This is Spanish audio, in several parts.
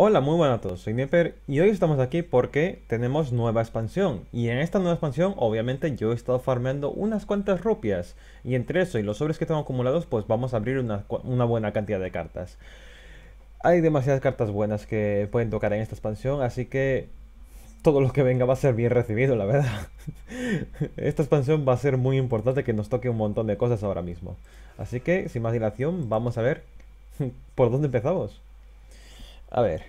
Hola, muy buenas a todos, soy Nieper y hoy estamos aquí porque tenemos nueva expansión y en esta nueva expansión obviamente yo he estado farmeando unas cuantas rupias y entre eso y los sobres que tengo acumulados pues vamos a abrir una, una buena cantidad de cartas. Hay demasiadas cartas buenas que pueden tocar en esta expansión así que todo lo que venga va a ser bien recibido la verdad. esta expansión va a ser muy importante que nos toque un montón de cosas ahora mismo. Así que sin más dilación vamos a ver por dónde empezamos. A ver,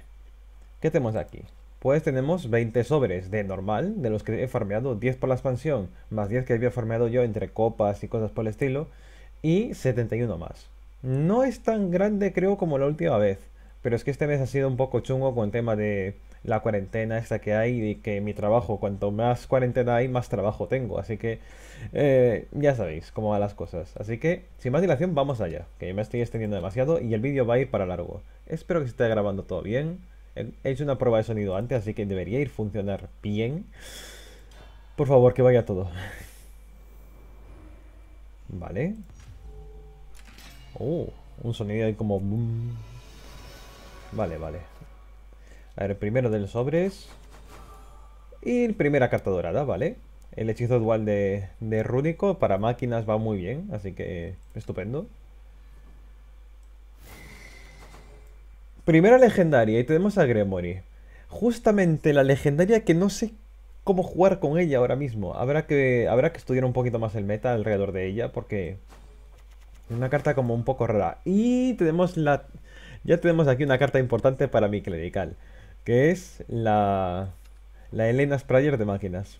¿qué tenemos aquí? Pues tenemos 20 sobres de normal, de los que he farmeado 10 por la expansión, más 10 que había farmeado yo entre copas y cosas por el estilo, y 71 más. No es tan grande creo como la última vez, pero es que este mes ha sido un poco chungo con el tema de la cuarentena esta que hay y que mi trabajo, cuanto más cuarentena hay, más trabajo tengo. Así que eh, ya sabéis cómo van las cosas. Así que, sin más dilación, vamos allá, que me estoy extendiendo demasiado y el vídeo va a ir para largo. Espero que se esté grabando todo bien. He hecho una prueba de sonido antes, así que debería ir funcionar bien. Por favor, que vaya todo. Vale. Oh, un sonido ahí como... Vale, vale. A ver, primero los sobres. Y primera carta dorada, ¿vale? El hechizo dual de, de Rúnico para máquinas va muy bien, así que estupendo. Primera legendaria y tenemos a Gremory. Justamente la legendaria que no sé cómo jugar con ella ahora mismo. Habrá que, habrá que estudiar un poquito más el meta alrededor de ella porque... Una carta como un poco rara. Y tenemos la ya tenemos aquí una carta importante para mi clerical, que es la, la Elena Sprayer de máquinas.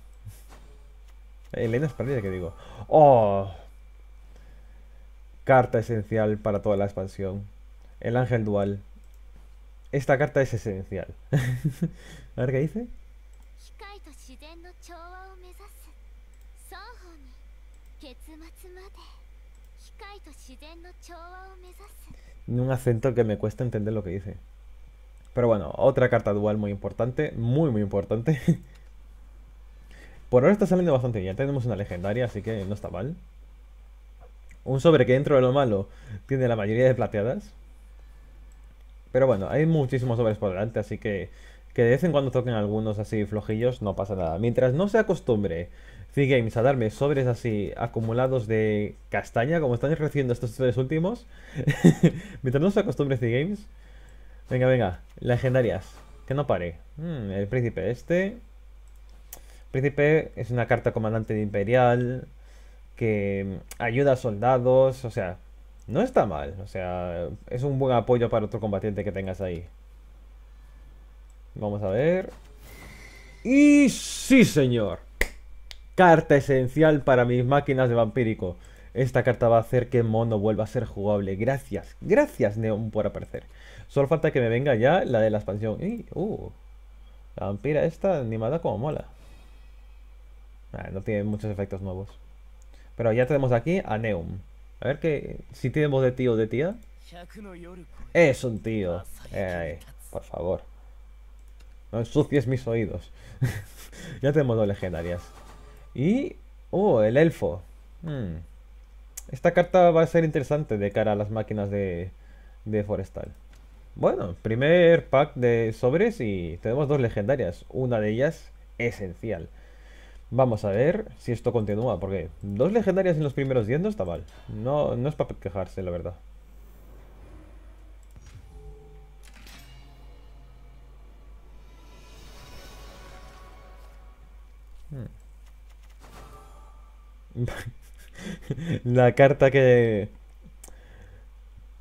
Elena Sprayer, que digo. ¡Oh! Carta esencial para toda la expansión. El ángel dual. Esta carta es esencial. A ver qué dice un acento que me cuesta entender lo que dice. Pero bueno, otra carta dual muy importante, muy muy importante. Por ahora está saliendo bastante bien, tenemos una legendaria, así que no está mal. Un sobre que dentro de lo malo tiene la mayoría de plateadas. Pero bueno, hay muchísimos sobres por delante, así que que de vez en cuando toquen algunos así flojillos no pasa nada. Mientras no se acostumbre z Games a darme sobres así acumulados de castaña, como están recibiendo estos tres últimos. Mientras no se acostumbre z Games. Venga, venga, legendarias. Que no pare. Hmm, el príncipe este. Príncipe es una carta comandante de imperial que ayuda a soldados, o sea, no está mal, o sea, es un buen apoyo para otro combatiente que tengas ahí. Vamos a ver. Y sí, señor carta esencial para mis máquinas de vampírico. Esta carta va a hacer que Mono vuelva a ser jugable. Gracias, gracias Neon por aparecer. Solo falta que me venga ya la de la expansión. Uh. la vampira esta animada como mola. Ah, no tiene muchos efectos nuevos. Pero ya tenemos aquí a Neum. A ver que si tenemos de tío o de tía. Es un tío. por favor. No ensucies mis oídos. ya tenemos dos legendarias. Y, oh, el elfo. Hmm. Esta carta va a ser interesante de cara a las máquinas de, Forestal. Bueno, primer pack de sobres y tenemos dos legendarias. Una de ellas esencial. Vamos a ver si esto continúa, porque dos legendarias en los primeros 10 no está mal. No, no es para quejarse, la verdad. Hmm. la carta que...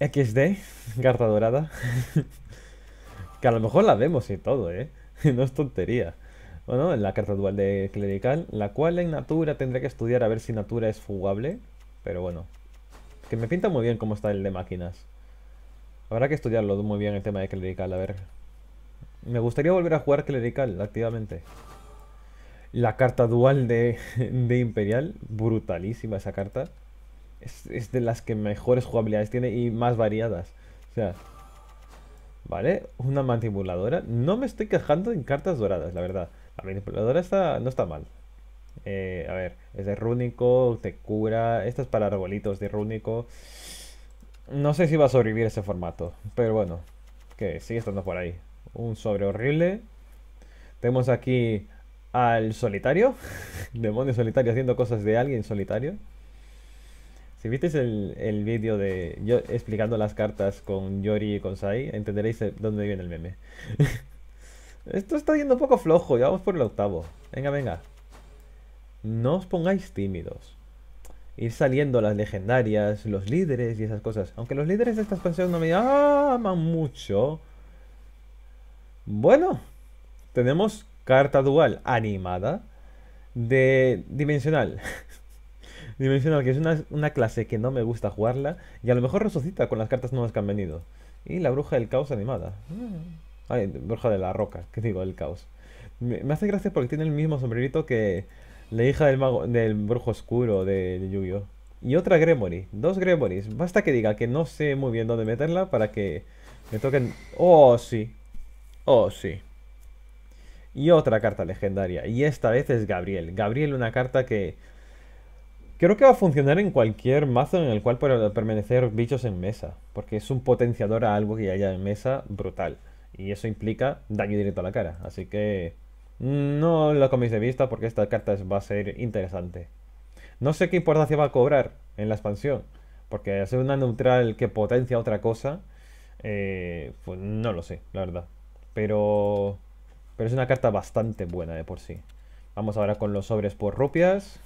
XD, carta dorada. que a lo mejor la vemos y todo, ¿eh? no es tontería. Bueno, en la carta dual de clerical, la cual en Natura tendré que estudiar a ver si Natura es fugable. Pero bueno, que me pinta muy bien cómo está el de máquinas. Habrá que estudiarlo muy bien el tema de clerical, a ver. Me gustaría volver a jugar clerical activamente la carta dual de, Imperial, brutalísima esa carta. Es, de las que mejores jugabilidades tiene y más variadas. O sea, ¿vale? Una manipuladora No me estoy quejando en cartas doradas, la verdad. La manipuladora está, no está mal. Eh, a ver, es de rúnico, te cura. Esta es para arbolitos de rúnico. No sé si va a sobrevivir ese formato, pero bueno, que sigue estando por ahí. Un sobre horrible. Tenemos aquí al solitario, demonio solitario haciendo cosas de alguien solitario. Si visteis el, vídeo de yo explicando las cartas con Yori y con Sai, entenderéis dónde viene el meme. Esto está yendo un poco flojo, ya vamos por el octavo. Venga, venga. No os pongáis tímidos. Ir saliendo las legendarias, los líderes y esas cosas. Aunque los líderes de esta expansión no me aman mucho. Bueno, tenemos carta dual animada de Dimensional. Dimensional, que es una, clase que no me gusta jugarla y a lo mejor resucita con las cartas nuevas que han venido. Y la bruja del caos animada. Mm. Ay, bruja de la roca, que digo, del caos. Me, hace gracia porque tiene el mismo sombrerito que la hija del mago del brujo oscuro de, de Yu-Gi-Oh. Y otra Gremory, dos Gremories. Basta que diga que no sé muy bien dónde meterla para que me toquen... Oh, sí. Oh, sí. Y otra carta legendaria. Y esta vez es Gabriel. Gabriel, una carta que... Creo que va a funcionar en cualquier mazo en el cual puedan permanecer bichos en mesa. Porque es un potenciador a algo que haya en mesa brutal. Y eso implica daño directo a la cara. Así que... Mm, no la coméis de vista porque esta carta va a ser interesante. No sé qué importancia va a cobrar en la expansión. Porque hacer una neutral que potencia otra cosa... Eh, pues no lo sé, la verdad. Pero pero es una carta bastante buena de por sí. Vamos ahora con los sobres por rupias.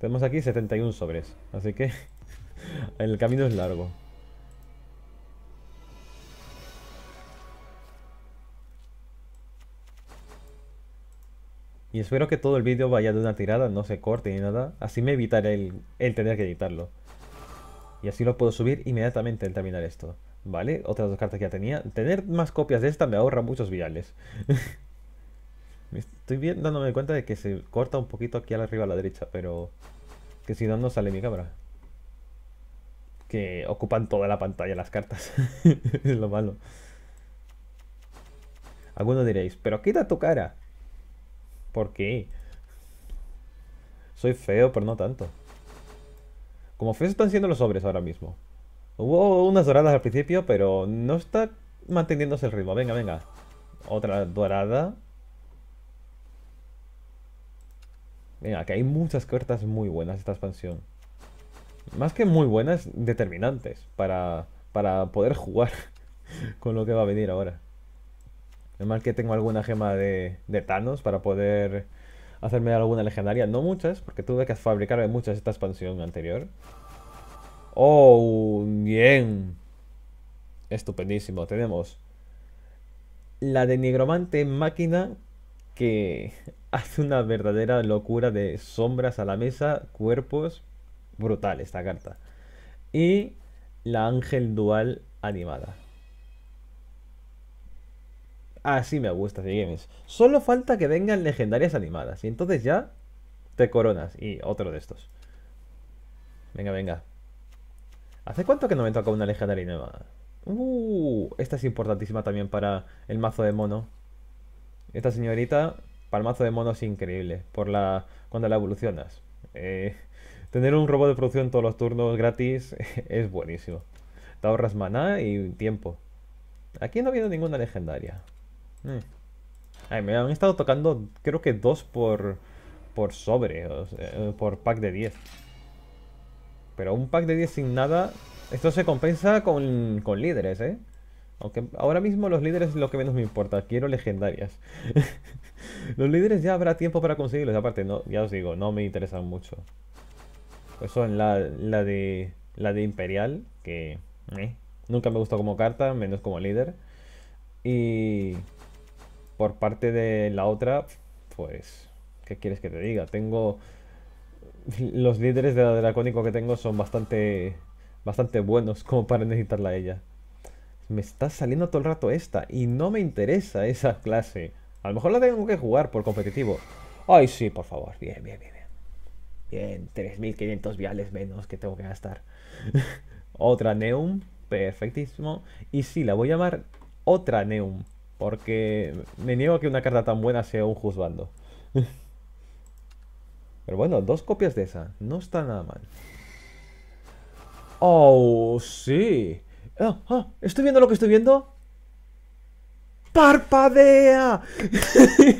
Tenemos aquí 71 sobres, así que el camino es largo. Y espero que todo el vídeo vaya de una tirada, no se corte ni nada. Así me evitaré el, el tener que editarlo. Y así lo puedo subir inmediatamente al terminar esto. Vale, otras dos cartas que ya tenía. Tener más copias de esta me ahorra muchos viales. Estoy bien dándome cuenta de que se corta un poquito aquí arriba a la derecha, pero... Que si no, no sale mi cámara. Que ocupan toda la pantalla las cartas. es lo malo. Algunos diréis, pero quita tu cara. ¿Por qué? Soy feo, pero no tanto. Como feos están siendo los sobres ahora mismo. Hubo unas doradas al principio, pero no está manteniéndose el ritmo. Venga, venga. Otra dorada. Venga, que hay muchas cartas muy buenas esta expansión. Más que muy buenas, determinantes para, para poder jugar con lo que va a venir ahora. Es más que tengo alguna gema de, de Thanos para poder hacerme alguna legendaria. No muchas, porque tuve que fabricarme muchas esta expansión anterior. Oh, bien. Estupendísimo. Tenemos la de Nigromante Máquina que hace una verdadera locura de sombras a la mesa, cuerpos. Brutal esta carta. Y la Ángel Dual animada. Así me gusta, The Games. Solo falta que vengan legendarias animadas. Y entonces ya te coronas. Y otro de estos. Venga, venga. ¿Hace cuánto que no me toca una legendaria nueva? Uh, esta es importantísima también para el mazo de mono. Esta señorita, para el mazo de mono es increíble, por la cuando la evolucionas. Eh, tener un robot de producción todos los turnos gratis es buenísimo. Te ahorras maná y tiempo. Aquí no habido ninguna legendaria. Hmm. me han estado tocando creo que dos por, por sobre, por pack de 10. Pero un pack de 10 sin nada, esto se compensa con, con líderes, ¿eh? Aunque ahora mismo los líderes es lo que menos me importa. Quiero legendarias. los líderes ya habrá tiempo para conseguirlos. Aparte, no, ya os digo, no me interesan mucho. Pues son la, de la de Imperial, que eh, nunca me gustó como carta, menos como líder. Y por parte de la otra, pues, ¿qué quieres que te diga? Tengo los líderes de la dracónico que tengo son bastante, bastante buenos como para necesitarla a ella. Me está saliendo todo el rato esta y no me interesa esa clase. A lo mejor la tengo que jugar por competitivo. Ay, sí, por favor. Bien, bien, bien. Bien, 3.500 viales menos que tengo que gastar. otra Neum, perfectísimo. Y sí, la voy a llamar otra Neum, porque me niego a que una carta tan buena sea un juzgando. Pero bueno, dos copias de esa. No está nada mal. ¡Oh, sí! Ah, ah, ¿Estoy viendo lo que estoy viendo? ¡Parpadea!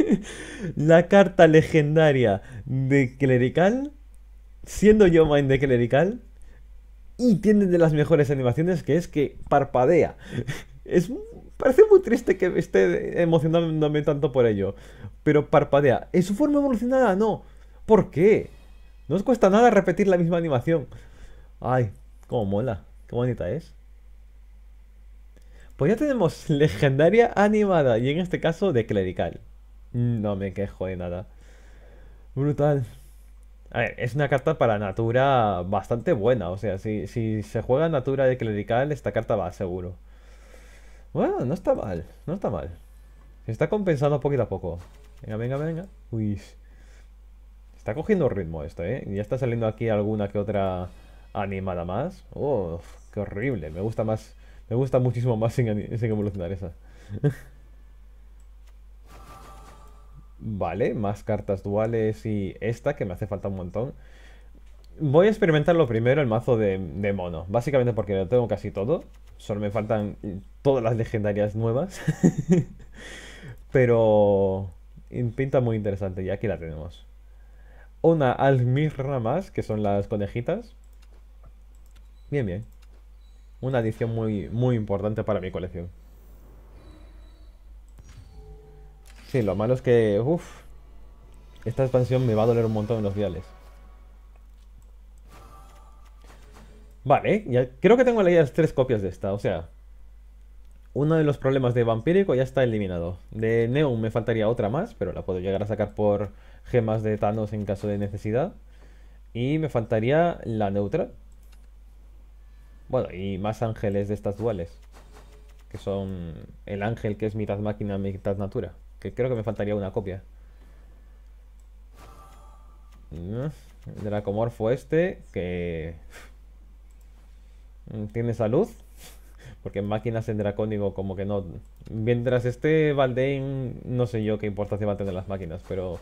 la carta legendaria de Clerical. Siendo yo main de Clerical. Y tiene de las mejores animaciones que es que parpadea. Es, parece muy triste que esté emocionándome tanto por ello. Pero parpadea. ¿Es su forma evolucionada? No. ¿Por qué? No os cuesta nada repetir la misma animación. Ay, cómo mola. Qué bonita es. Pues ya tenemos legendaria animada y en este caso de clerical. No me quejo de nada. Brutal. A ver, es una carta para Natura bastante buena. O sea, si, se juega Natura de clerical, esta carta va seguro. Bueno, no está mal. No está mal. Se está compensando poquito a poco. Venga, venga, venga. Uy. Está cogiendo ritmo esto, ¿eh? Ya está saliendo aquí alguna que otra animada más. ¡Oh! ¡Qué horrible! Me gusta más. Me gusta muchísimo más sin, evolucionar esa. vale, más cartas duales y esta que me hace falta un montón. Voy a experimentar lo primero el mazo de, de mono. Básicamente porque lo tengo casi todo. Solo me faltan todas las legendarias nuevas. Pero pinta muy interesante y aquí la tenemos una almirra más, que son las conejitas. Bien, bien. Una adición muy, muy importante para mi colección. Sí, lo malo es que... uff. esta expansión me va a doler un montón en los viales. Vale, ya, creo que tengo leídas tres copias de esta, o sea... Uno de los problemas de Vampírico ya está eliminado. De Neum me faltaría otra más, pero la puedo llegar a sacar por gemas de Thanos en caso de necesidad. Y me faltaría la neutra. Bueno, y más ángeles de estas duales. Que son el ángel que es mitad máquina, mitad natura. Que creo que me faltaría una copia. Mm, dracomorfo este, que... Mm, tiene salud. Porque en máquinas en dracónico como que no... Mientras este Valdein, no sé yo qué importancia va a tener las máquinas, pero...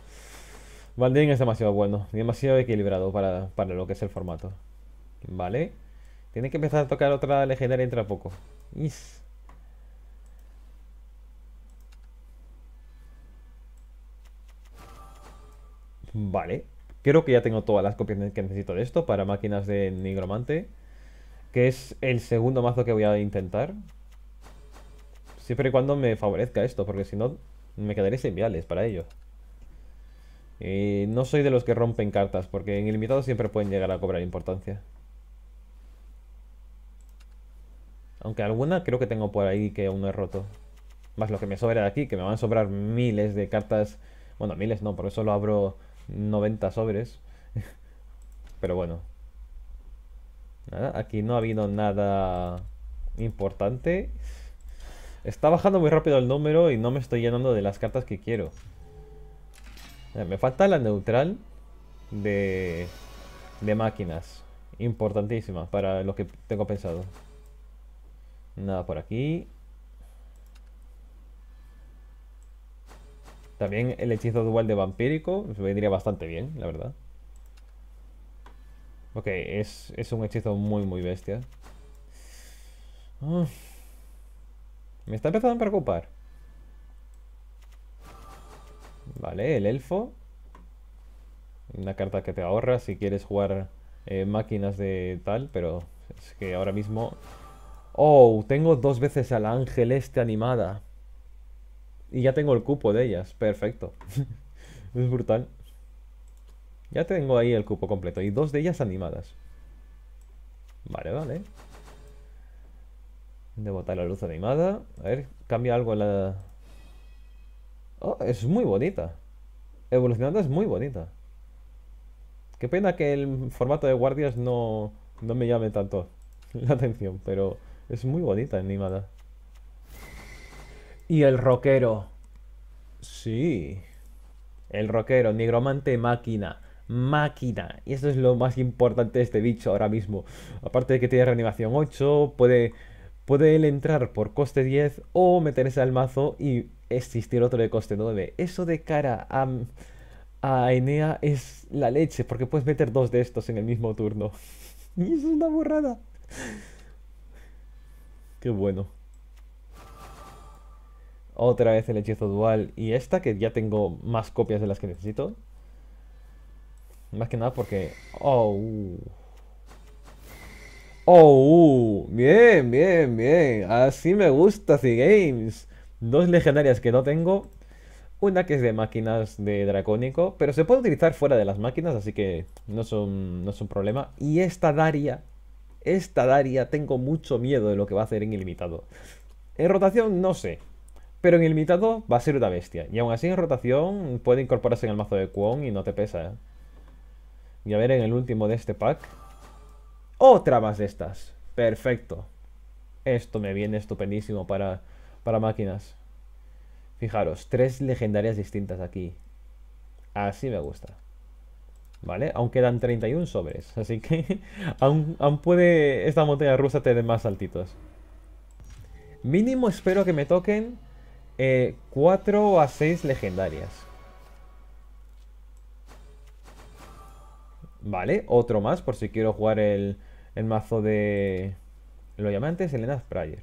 Valden es demasiado bueno, demasiado equilibrado para, para lo que es el formato. Vale. Tiene que empezar a tocar otra legendaria entre poco. Vale. Creo que ya tengo todas las copias que necesito de esto para máquinas de nigromante. Que es el segundo mazo que voy a intentar. Siempre y cuando me favorezca esto, porque si no me quedaré sin viales para ello. Y eh, no soy de los que rompen cartas, porque en ilimitado siempre pueden llegar a cobrar importancia. Aunque alguna creo que tengo por ahí que aún no he roto. Más lo que me sobra de aquí, que me van a sobrar miles de cartas. Bueno, miles no, por eso lo abro 90 sobres. Pero bueno. Nada, aquí no ha habido nada importante. Está bajando muy rápido el número y no me estoy llenando de las cartas que quiero. Me falta la neutral de, máquinas. Importantísima para lo que tengo pensado. Nada por aquí. También el hechizo dual de vampírico. Me vendría bastante bien, la verdad. Ok, es, un hechizo muy, muy bestia. me está empezando a preocupar. Vale, el elfo. Una carta que te ahorra si quieres jugar eh, máquinas de tal, pero es que ahora mismo... Oh, tengo dos veces al ángel este animada. Y ya tengo el cupo de ellas. Perfecto. es brutal. Ya tengo ahí el cupo completo. Y dos de ellas animadas. Vale, vale. Debo botar la luz animada. A ver, cambia algo la Oh, es muy bonita. Evolucionando es muy bonita. Qué pena que el formato de guardias no, no me llame tanto la atención, pero es muy bonita animada. Y el rockero. Sí. El rockero, nigromante máquina. Máquina. Y eso es lo más importante de este bicho ahora mismo. Aparte de que tiene reanimación 8, puede, puede él entrar por coste 10 o meterse al mazo y existir otro de coste 9. Eso de cara a, a Enea es la leche, porque puedes meter dos de estos en el mismo turno. y eso es una burrada Qué bueno. Otra vez el hechizo dual y esta, que ya tengo más copias de las que necesito. Más que nada porque... ¡Oh! Uh. ¡Oh! Uh. Bien, bien, bien. Así me gusta, The Games dos legendarias que no tengo. Una que es de máquinas de dracónico, pero se puede utilizar fuera de las máquinas, así que no es un, es un problema. Y esta Daria, esta Daria, tengo mucho miedo de lo que va a hacer en ilimitado. En rotación no sé, pero en ilimitado va a ser una bestia. Y aún así en rotación puede incorporarse en el mazo de Kwon y no te pesa. ¿eh? Y a ver en el último de este pack. Otra más de estas. Perfecto. Esto me viene estupendísimo para para máquinas. Fijaros, tres legendarias distintas aquí. Así me gusta. ¿Vale? Aún quedan 31 sobres, así que aún, puede esta montaña rusa tener más saltitos. Mínimo espero que me toquen 4 eh, a 6 legendarias. Vale, otro más por si quiero jugar el, el mazo de... Lo llamé antes el Prayer.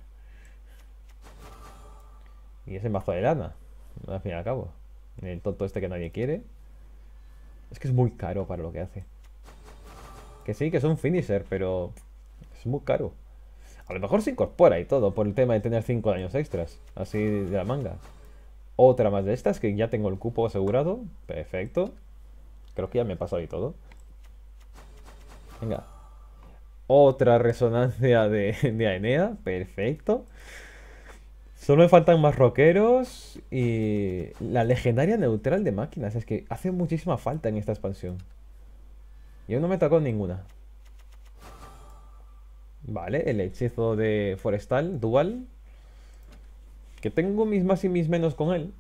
Y es el mazo de lana, al fin y al cabo. El tonto este que nadie quiere. Es que es muy caro para lo que hace. Que sí, que es un finisher, pero es muy caro. A lo mejor se incorpora y todo por el tema de tener 5 daños extras, así de la manga. Otra más de estas, que ya tengo el cupo asegurado. Perfecto. Creo que ya me he pasado y todo. Venga. Otra resonancia de, de Aenea. Perfecto. Solo me faltan más rockeros y la legendaria neutral de máquinas. Es que hace muchísima falta en esta expansión. Yo no me tocó ninguna. Vale, el hechizo de forestal, dual. Que tengo mis más y mis menos con él.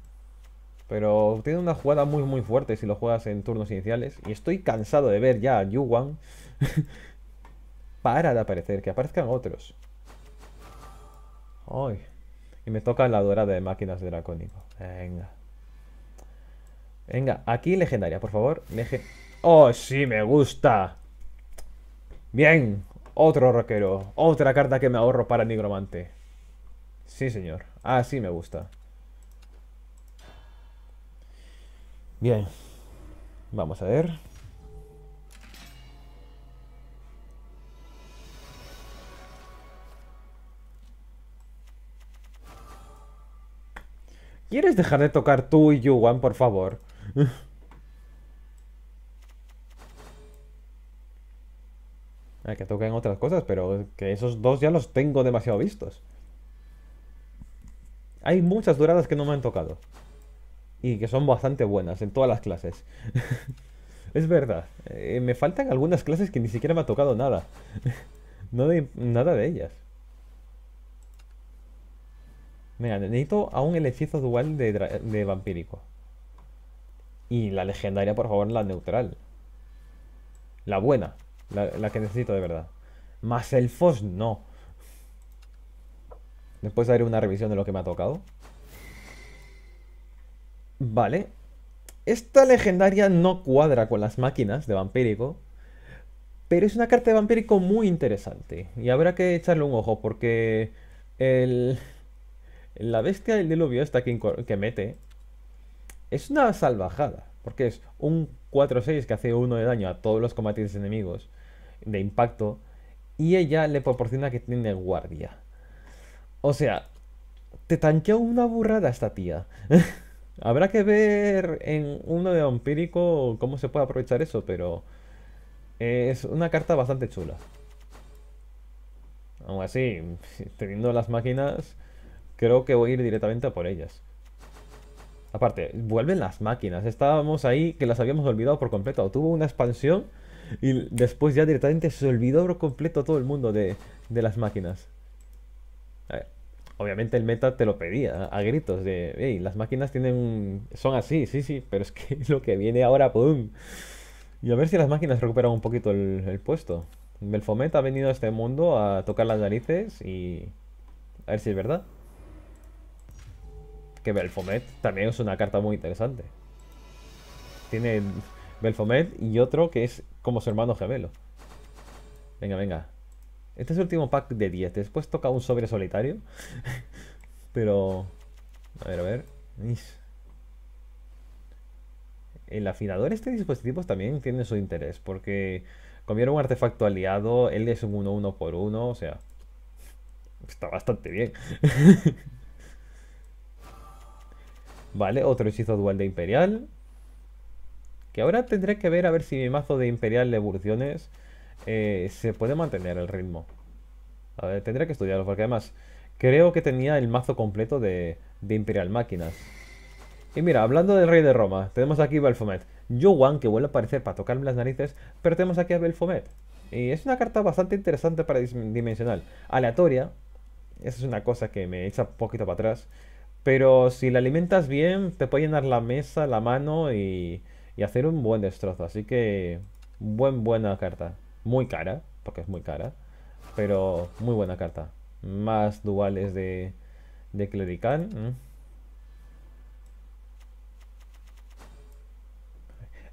Pero tiene una jugada muy muy fuerte si lo juegas en turnos iniciales. Y estoy cansado de ver ya a Yuwan. Para de aparecer, que aparezcan otros. Ay. Y me toca la dura de máquinas de dracónico. Venga. Venga, aquí legendaria, por favor. ¡Oh, sí, me gusta! Bien, otro roquero. Otra carta que me ahorro para nigromante. Sí, señor. Ah, sí, me gusta. Bien. Vamos a ver. ¿Quieres dejar de tocar tú y Yuan, por favor? Ah, que toquen otras cosas, pero que esos dos ya los tengo demasiado vistos. Hay muchas duradas que no me han tocado. Y que son bastante buenas en todas las clases. es verdad. Eh, me faltan algunas clases que ni siquiera me ha tocado nada. nada de ellas. Mira, necesito aún el hechizo dual de, vampírico. Y la legendaria, por favor, la neutral. La buena. La, que necesito de verdad. Más el Fos, no. Después haré una revisión de lo que me ha tocado. Vale. Esta legendaria no cuadra con las máquinas de vampírico. Pero es una carta de vampírico muy interesante. Y habrá que echarle un ojo porque el... La bestia del diluvio esta que, mete es una salvajada. Porque es un 4-6 que hace uno de daño a todos los combatientes enemigos de impacto. Y ella le proporciona que tiene guardia. O sea, te tanquea una burrada esta tía. Habrá que ver en uno de empírico cómo se puede aprovechar eso, pero es una carta bastante chula. Aún así, teniendo las máquinas, Creo que voy a ir directamente a por ellas. Aparte, vuelven las máquinas. Estábamos ahí que las habíamos olvidado por completo. Tuvo una expansión y después ya directamente se olvidó por completo todo el mundo de, las máquinas. A ver, obviamente el meta te lo pedía a gritos de, hey, las máquinas tienen son así, sí, sí, pero es que lo que viene ahora, ¡pum! Y a ver si las máquinas recuperan un poquito el, el puesto. Belfomet ha venido a este mundo a tocar las narices y a ver si es verdad. Que Belfomet también es una carta muy interesante. Tiene Belfomet y otro que es como su hermano gemelo. Venga, venga. Este es el último pack de 10. Después toca un sobre solitario. Pero... A ver, a ver. El afinador, este dispositivo también tiene su interés. Porque comieron un artefacto aliado. Él es un 1-1 por 1. O sea... Está bastante bien. Vale, otro hechizo dual de Imperial. Que ahora tendré que ver a ver si mi mazo de Imperial de Evoluciones eh, se puede mantener el ritmo. A ver, tendré que estudiarlo porque además creo que tenía el mazo completo de, Imperial Máquinas. Y mira, hablando del rey de Roma, tenemos aquí Belfomet. one, que vuelve a aparecer para tocarme las narices, pero tenemos aquí a Belfomet. Y es una carta bastante interesante para dimensional. Aleatoria, esa es una cosa que me echa un poquito para atrás. Pero si la alimentas bien, te puede llenar la mesa, la mano y, hacer un buen destrozo. Así que, buen, buena carta. Muy cara, porque es muy cara. Pero muy buena carta. Más duales de, de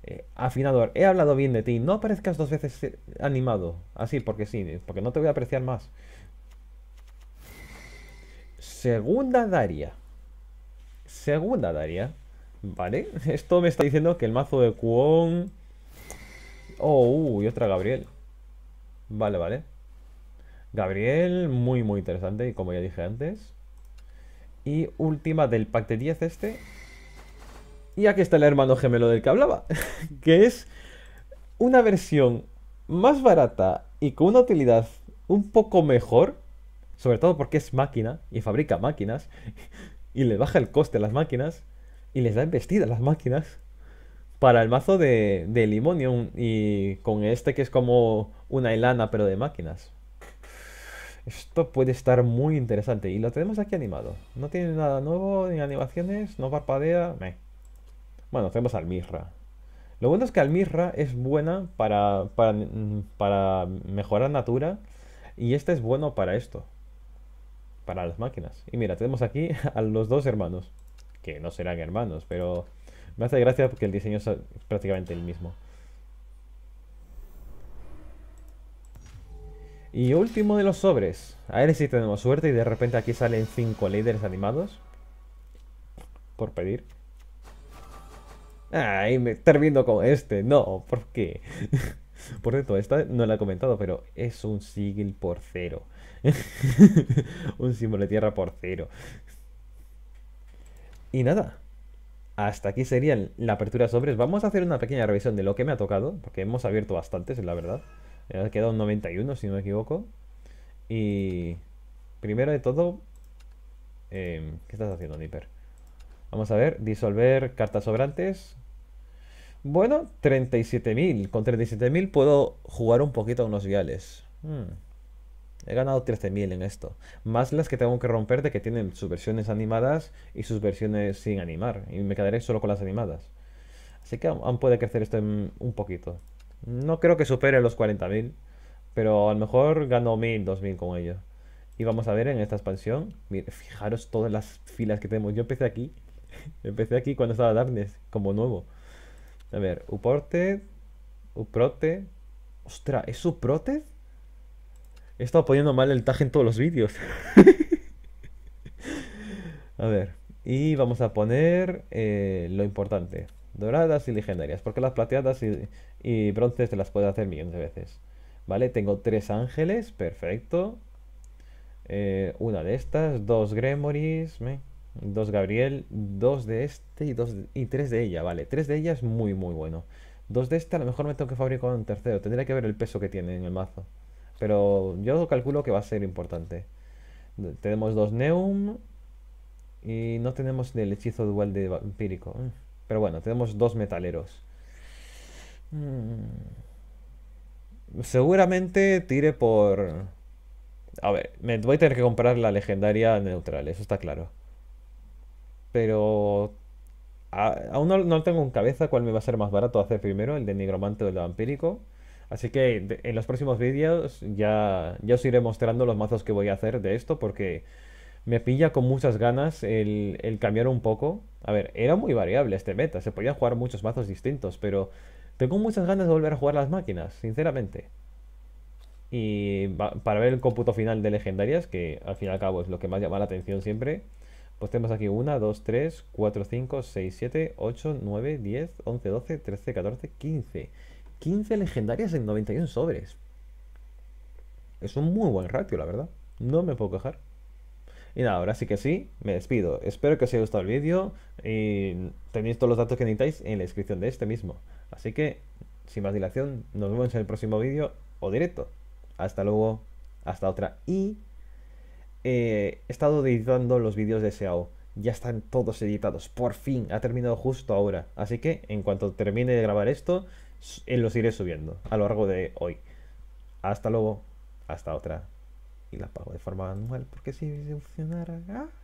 eh, afinador, he hablado bien de ti. No aparezcas dos veces eh, animado. Así, porque sí, porque no te voy a apreciar más. Segunda Daria segunda daría. Vale, esto me está diciendo que el mazo de cuón Oh, y otra Gabriel. Vale, vale. Gabriel, muy, muy interesante, y como ya dije antes. Y última del pack de 10 este. Y aquí está el hermano gemelo del que hablaba, que es una versión más barata y con una utilidad un poco mejor, sobre todo porque es máquina y fabrica máquinas, y le baja el coste a las máquinas y les da embestida a las máquinas para el mazo de, de Limonium y con este que es como una elana pero de máquinas. Esto puede estar muy interesante y lo tenemos aquí animado. No tiene nada nuevo, ni animaciones, no parpadea. Bueno, tenemos Almirra Lo bueno es que Almirra es buena para, para, mm, para mejorar Natura y este es bueno para esto para las máquinas. Y mira, tenemos aquí a los dos hermanos, que no serán hermanos, pero me hace gracia porque el diseño es prácticamente el mismo. Y último de los sobres. A ver si tenemos suerte y de repente aquí salen cinco líderes animados. Por pedir. Ay, me termino con este. No, ¿por qué? por cierto, esta no la he comentado, pero es un sigil por cero. un símbolo de tierra por cero. Y nada. Hasta aquí sería la apertura de sobres. Vamos a hacer una pequeña revisión de lo que me ha tocado, porque hemos abierto bastantes, la verdad. Me ha quedado un 91, si no me equivoco. Y primero de todo, em, ¿qué estás haciendo, Nipper? Vamos a ver, disolver cartas sobrantes. Bueno, 37.000. Con 37.000 puedo jugar un poquito a unos viales. Hmm. He ganado 13.000 en esto. Más las que tengo que romper de que tienen sus versiones animadas y sus versiones sin animar. Y me quedaré solo con las animadas. Así que aún puede crecer esto un poquito. No creo que supere los 40.000. Pero a lo mejor gano 1.000, 2.000 con ello. Y vamos a ver en esta expansión. Mire, fijaros todas las filas que tenemos. Yo empecé aquí. empecé aquí cuando estaba Darkness. Como nuevo. A ver, Uporte. Uprote. Ostras, ¿es Uprote? He estado poniendo mal el tag en todos los vídeos. a ver. Y vamos a poner eh, lo importante. Doradas y legendarias. Porque las plateadas y, bronces te las puedo hacer millones de veces. Vale, tengo tres ángeles. Perfecto. Eh, una de estas. Dos Gremories. dos Gabriel. Dos de este y, dos y tres de ella. Vale, tres de ellas muy muy bueno. Dos de esta a lo mejor me tengo que fabricar un tercero. Tendría que ver el peso que tiene en el mazo. Pero yo calculo que va a ser importante. Tenemos dos Neum. Y no tenemos el hechizo dual de vampírico. Mm. Pero bueno, tenemos dos metaleros. Mm. Seguramente tire por... A ver, me voy a tener que comprar la legendaria neutral, eso está claro. Pero... Aún no, tengo en cabeza cuál me va a ser más barato hacer primero, el de nigromante o el de vampírico. Así que en los próximos vídeos ya, os iré mostrando los mazos que voy a hacer de esto porque me pilla con muchas ganas el, cambiar un poco. A ver, era muy variable este meta, se podían jugar muchos mazos distintos, pero tengo muchas ganas de volver a jugar las máquinas, sinceramente. Y para ver el cómputo final de legendarias, que al fin y al cabo es lo que más llama la atención siempre, pues tenemos aquí 1, 2, 3, 4, 5, 6, 7, 8, 9, 10, 11, 12, 13, 14, 15. 15 legendarias en 91 sobres. Es un muy buen ratio, la verdad. No me puedo quejar. Y nada, ahora sí que sí, me despido. Espero que os haya gustado el vídeo y tenéis todos los datos que necesitáis en la descripción de este mismo. Así que, sin más dilación, nos vemos en el próximo vídeo o directo. Hasta luego, hasta otra. Y eh, he estado editando los vídeos de SEO. Ya están todos editados, por fin, ha terminado justo ahora. Así que, en cuanto termine de grabar esto, los iré subiendo a lo largo de hoy. Hasta luego, hasta otra. Y la pago de forma anual porque si funcionara... acá. Ah.